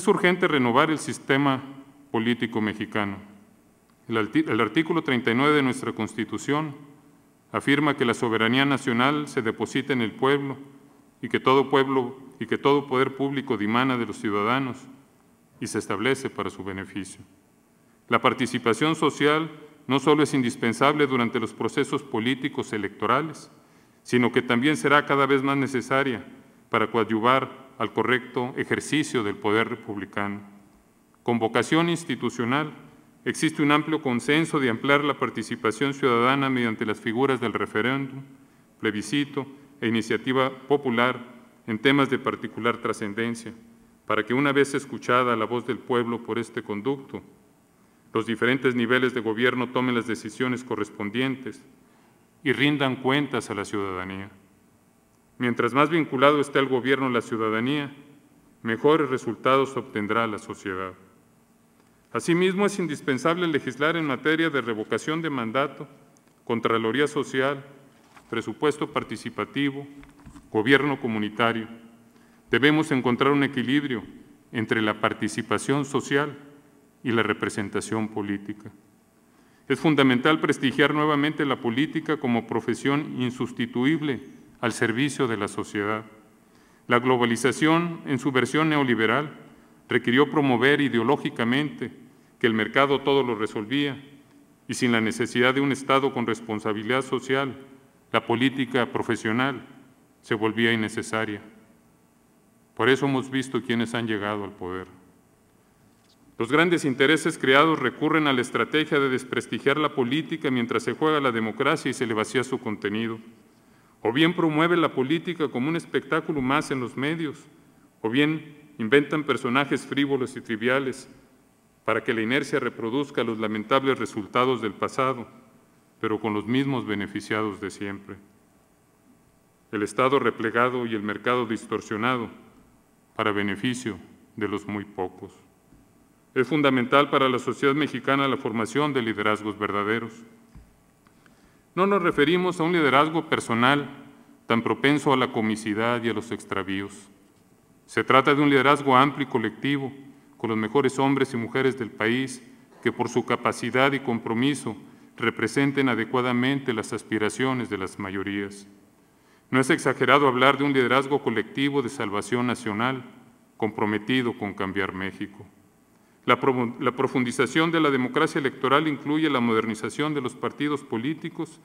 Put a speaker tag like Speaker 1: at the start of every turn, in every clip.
Speaker 1: Es urgente renovar el sistema político mexicano. El, artículo 39 de nuestra Constitución afirma que la soberanía nacional se deposita en el pueblo y que todo pueblo y que todo poder público dimana de los ciudadanos y se establece para su beneficio. La participación social no solo es indispensable durante los procesos políticos electorales, sino que también será cada vez más necesaria para coadyuvar al correcto ejercicio del poder republicano. Con vocación institucional, existe un amplio consenso de ampliar la participación ciudadana mediante las figuras del referéndum, plebiscito e iniciativa popular en temas de particular trascendencia, para que una vez escuchada la voz del pueblo por este conducto, los diferentes niveles de gobierno tomen las decisiones correspondientes y rindan cuentas a la ciudadanía. Mientras más vinculado esté el gobierno a la ciudadanía, mejores resultados obtendrá la sociedad. Asimismo, es indispensable legislar en materia de revocación de mandato, Contraloría Social, presupuesto participativo, gobierno comunitario. Debemos encontrar un equilibrio entre la participación social y la representación política. Es fundamental prestigiar nuevamente la política como profesión insustituible al servicio de la sociedad. La globalización, en su versión neoliberal, requirió promover ideológicamente que el mercado todo lo resolvía y sin la necesidad de un Estado con responsabilidad social, la política profesional se volvía innecesaria. Por eso hemos visto quienes han llegado al poder. Los grandes intereses creados recurren a la estrategia de desprestigiar la política mientras se juega la democracia y se le vacía su contenido o bien promueve la política como un espectáculo más en los medios, o bien inventan personajes frívolos y triviales para que la inercia reproduzca los lamentables resultados del pasado, pero con los mismos beneficiados de siempre. El Estado replegado y el mercado distorsionado para beneficio de los muy pocos. Es fundamental para la sociedad mexicana la formación de liderazgos verdaderos, no nos referimos a un liderazgo personal tan propenso a la comicidad y a los extravíos. Se trata de un liderazgo amplio y colectivo, con los mejores hombres y mujeres del país, que por su capacidad y compromiso representen adecuadamente las aspiraciones de las mayorías. No es exagerado hablar de un liderazgo colectivo de salvación nacional comprometido con cambiar México. La, profundización de la democracia electoral incluye la modernización de los partidos políticos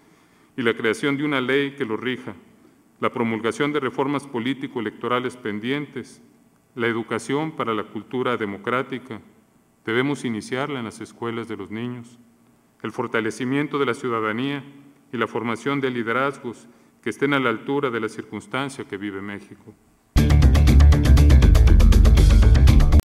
Speaker 1: y la creación de una ley que los rija, la promulgación de reformas político-electorales pendientes, la educación para la cultura democrática, debemos iniciarla en las escuelas de los niños, el fortalecimiento de la ciudadanía y la formación de liderazgos que estén a la altura de la circunstancia que vive México.